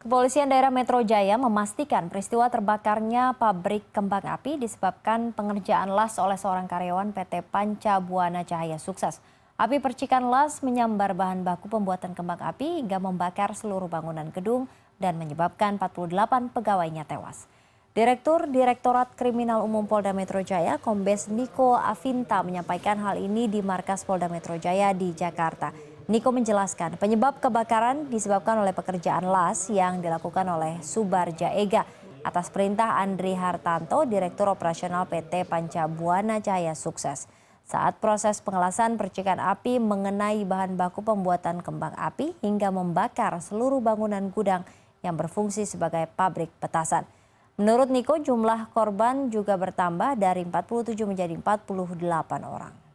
Kepolisian daerah Metro Jaya memastikan peristiwa terbakarnya pabrik kembang api disebabkan pengerjaan las oleh seorang karyawan PT Panca Buana Cahaya Sukses. Api percikan las menyambar bahan baku pembuatan kembang api hingga membakar seluruh bangunan gedung dan menyebabkan 48 pegawainya tewas. Direktur Direktorat Kriminal Umum Polda Metro Jaya, Kombes Niko Avinta menyampaikan hal ini di markas Polda Metro Jaya di Jakarta. Niko menjelaskan penyebab kebakaran disebabkan oleh pekerjaan las yang dilakukan oleh Subar Jaega atas perintah Andri Hartanto, Direktur Operasional PT Panca Buana Cahaya Sukses. Saat proses pengelasan percikan api mengenai bahan baku pembuatan kembang api hingga membakar seluruh bangunan gudang yang berfungsi sebagai pabrik petasan. Menurut Niko, jumlah korban juga bertambah dari 47 menjadi 48 orang.